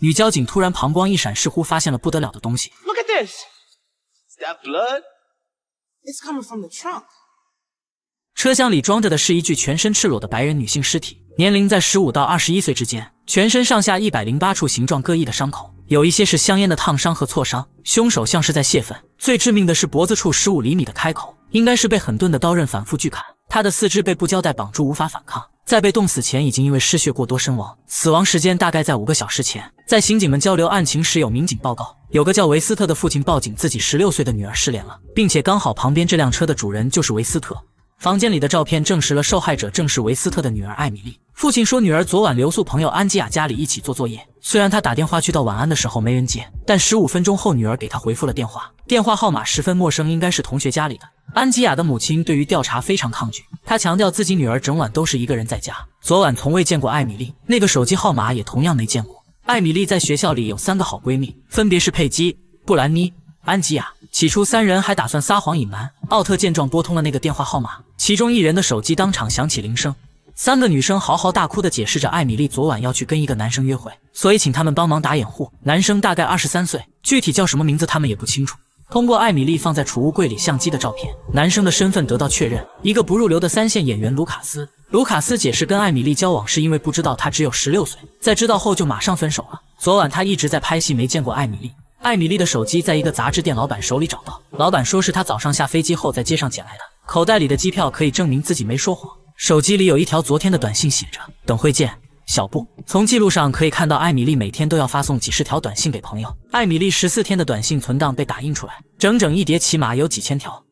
女交警突然膀胱一闪，似乎发现了不得了的东西。Look blood. coming from trunk. at this. That It's the 车厢里装着的是一具全身赤裸的白人女性尸体，年龄在十五到二十一岁之间，全身上下一百零八处形状各异的伤口，有一些是香烟的烫伤和挫伤。凶手像是在泄愤，最致命的是脖子处十五厘米的开口，应该是被很钝的刀刃反复锯砍。他的四肢被布胶带绑住，无法反抗，在被冻死前已经因为失血过多身亡，死亡时间大概在五个小时前。在刑警们交流案情时，有民警报告，有个叫维斯特的父亲报警，自己十六岁的女儿失联了，并且刚好旁边这辆车的主人就是维斯特。房间里的照片证实了受害者正是维斯特的女儿艾米丽。父亲说，女儿昨晚留宿朋友安吉亚家里一起做作业，虽然他打电话去道晚安的时候没人接，但十五分钟后女儿给他回复了电话，电话号码十分陌生，应该是同学家里的。安吉亚的母亲对于调查非常抗拒，她强调自己女儿整晚都是一个人在家，昨晚从未见过艾米丽，那个手机号码也同样没见过。艾米丽在学校里有三个好闺蜜，分别是佩姬、布兰妮、安吉亚。起初三人还打算撒谎隐瞒。奥特见状拨通了那个电话号码，其中一人的手机当场响起铃声，三个女生嚎啕大哭的解释着艾米丽昨晚要去跟一个男生约会，所以请他们帮忙打掩护。男生大概二十三岁，具体叫什么名字他们也不清楚。通过艾米丽放在储物柜里相机的照片，男生的身份得到确认。一个不入流的三线演员卢卡斯。卢卡斯解释跟艾米丽交往是因为不知道她只有十六岁，在知道后就马上分手了。昨晚他一直在拍戏，没见过艾米丽。艾米丽的手机在一个杂志店老板手里找到，老板说是他早上下飞机后在街上捡来的。口袋里的机票可以证明自己没说谎。手机里有一条昨天的短信，写着“等会见”。小布从记录上可以看到，艾米丽每天都要发送几十条短信给朋友。艾米丽十四天的短信存档被打印出来，整整一叠，起码有几千条。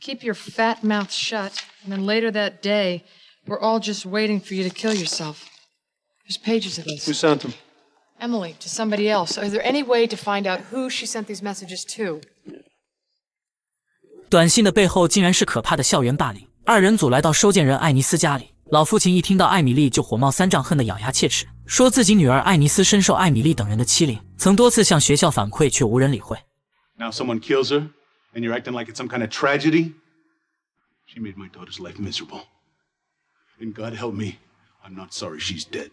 Keep your fat mouth shut, and then later that day, we're all just waiting for you to kill yourself. There's pages of this. w h o sent them. Emily to somebody else. Are there any way to find out who she sent these messages to? 短信的背后竟然是可怕的校园霸凌。二人组来到收件人艾尼斯家里。老父亲一听到艾米丽就火冒三丈恨得咬牙切齿说自己女儿艾尼斯深受艾米丽等人的欺凌曾多次向学校反馈却无人理会 now someone kills her and you're acting like it's some kind of tragedy she made my daughter's life miserable and god help me i'm not sorry she's dead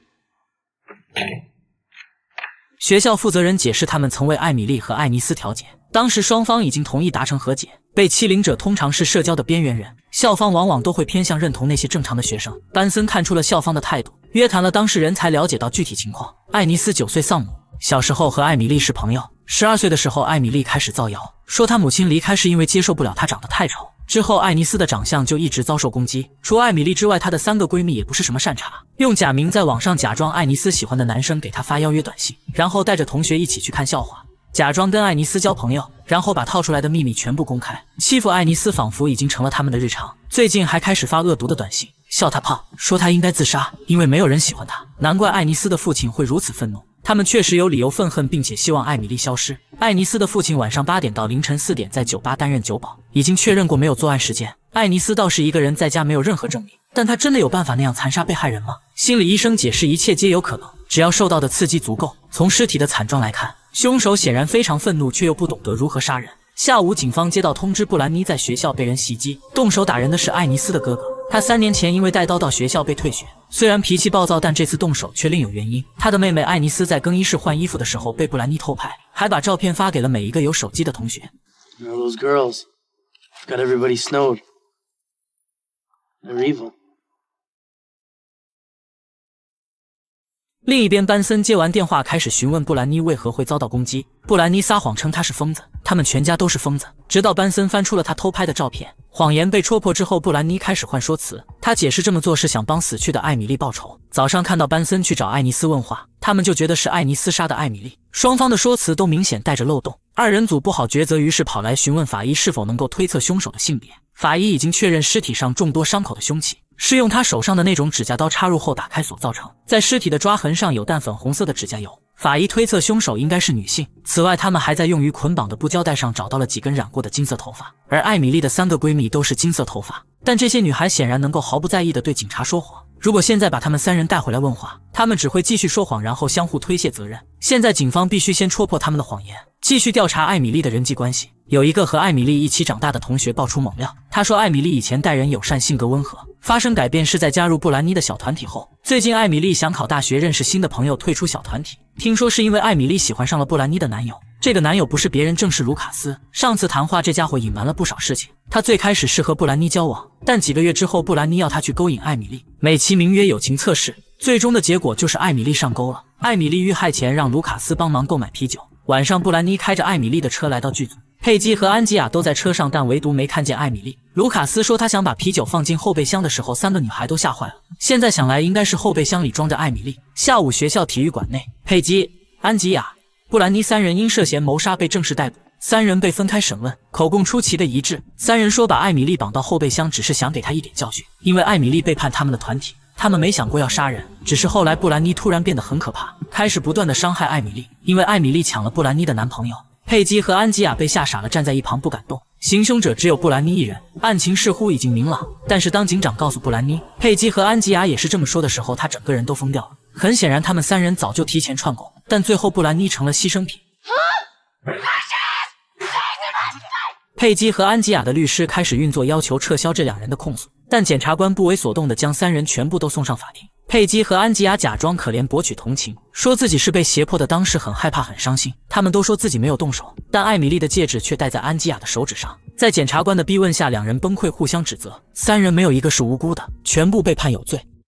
学校负责人解释他们曾为艾米丽和艾妮丝调解当时双方已经同意达成和解被欺凌者通常是社交的边缘人校方往往都会偏向认同那些正常的学生。班森看出了校方的态度，约谈了当事人，才了解到具体情况。艾尼斯九岁丧母，小时候和艾米丽是朋友。十二岁的时候，艾米丽开始造谣，说她母亲离开是因为接受不了她长得太丑。之后，艾尼斯的长相就一直遭受攻击。除艾米丽之外，她的三个闺蜜也不是什么善茬，用假名在网上假装艾尼斯喜欢的男生给她发邀约短信，然后带着同学一起去看笑话。假装跟艾尼斯交朋友，然后把套出来的秘密全部公开，欺负艾尼斯仿佛已经成了他们的日常。最近还开始发恶毒的短信，笑他胖，说他应该自杀，因为没有人喜欢他。难怪艾尼斯的父亲会如此愤怒，他们确实有理由愤恨，并且希望艾米丽消失。艾尼斯的父亲晚上八点到凌晨四点在酒吧担任酒保，已经确认过没有作案时间。艾尼斯倒是一个人在家，没有任何证明，但他真的有办法那样残杀被害人吗？心理医生解释，一切皆有可能，只要受到的刺激足够。从尸体的惨状来看。凶手显然非常愤怒，却又不懂得如何杀人。下午，警方接到通知，布兰妮在学校被人袭击，动手打人的是艾尼斯的哥哥。他三年前因为带刀到学校被退学，虽然脾气暴躁，但这次动手却另有原因。他的妹妹艾尼斯在更衣室换衣服的时候被布兰妮偷拍，还把照片发给了每一个有手机的同学。Those girls got everybody snowed. They're evil. 另一边，班森接完电话，开始询问布兰妮为何会遭到攻击。布兰妮撒谎称他是疯子，他们全家都是疯子。直到班森翻出了他偷拍的照片，谎言被戳破之后，布兰妮开始换说辞。他解释这么做是想帮死去的艾米丽报仇。早上看到班森去找艾尼斯问话，他们就觉得是艾尼斯杀的艾米丽。双方的说辞都明显带着漏洞，二人组不好抉择，于是跑来询问法医是否能够推测凶手的性别。法医已经确认尸体上众多伤口的凶器。是用她手上的那种指甲刀插入后打开所造成，在尸体的抓痕上有淡粉红色的指甲油。法医推测凶手应该是女性。此外，他们还在用于捆绑的布胶带上找到了几根染过的金色头发，而艾米丽的三个闺蜜都是金色头发。但这些女孩显然能够毫不在意地对警察说谎。如果现在把她们三人带回来问话，她们只会继续说谎，然后相互推卸责任。现在警方必须先戳破他们的谎言，继续调查艾米丽的人际关系。有一个和艾米丽一起长大的同学爆出猛料，他说艾米丽以前待人友善，性格温和。发生改变是在加入布兰妮的小团体后。最近艾米丽想考大学，认识新的朋友，退出小团体。听说是因为艾米丽喜欢上了布兰妮的男友。这个男友不是别人，正是卢卡斯。上次谈话，这家伙隐瞒了不少事情。他最开始是和布兰妮交往，但几个月之后，布兰妮要他去勾引艾米丽，美其名曰友情测试。最终的结果就是艾米丽上钩了。艾米丽遇害前让卢卡斯帮忙购买啤酒。晚上，布兰妮开着艾米丽的车来到剧组。佩姬和安吉亚都在车上，但唯独没看见艾米丽。卢卡斯说他想把啤酒放进后备箱的时候，三个女孩都吓坏了。现在想来，应该是后备箱里装着艾米丽。下午，学校体育馆内，佩姬、安吉亚、布兰妮三人因涉嫌谋杀被正式逮捕。三人被分开审问，口供出奇的一致。三人说把艾米丽绑到后备箱，只是想给她一点教训，因为艾米丽背叛他们的团体。他们没想过要杀人，只是后来布兰妮突然变得很可怕，开始不断的伤害艾米丽，因为艾米丽抢了布兰妮的男朋友。佩姬和安吉亚被吓傻了，站在一旁不敢动。行凶者只有布兰妮一人，案情似乎已经明朗。但是当警长告诉布兰妮、佩姬和安吉亚也是这么说的时候，他整个人都疯掉了。很显然，他们三人早就提前串供，但最后布兰妮成了牺牲品。佩姬和安吉亚的律师开始运作，要求撤销这两人的控诉，但检察官不为所动的将三人全部都送上法庭。佩姬和安吉亚假装可怜，博取同情，说自己是被胁迫的，当时很害怕，很伤心。他们都说自己没有动手，但艾米丽的戒指却戴在安吉亚的手指上。在检察官的逼问下，两人崩溃，互相指责，三人没有一个是无辜的，全部被判有罪。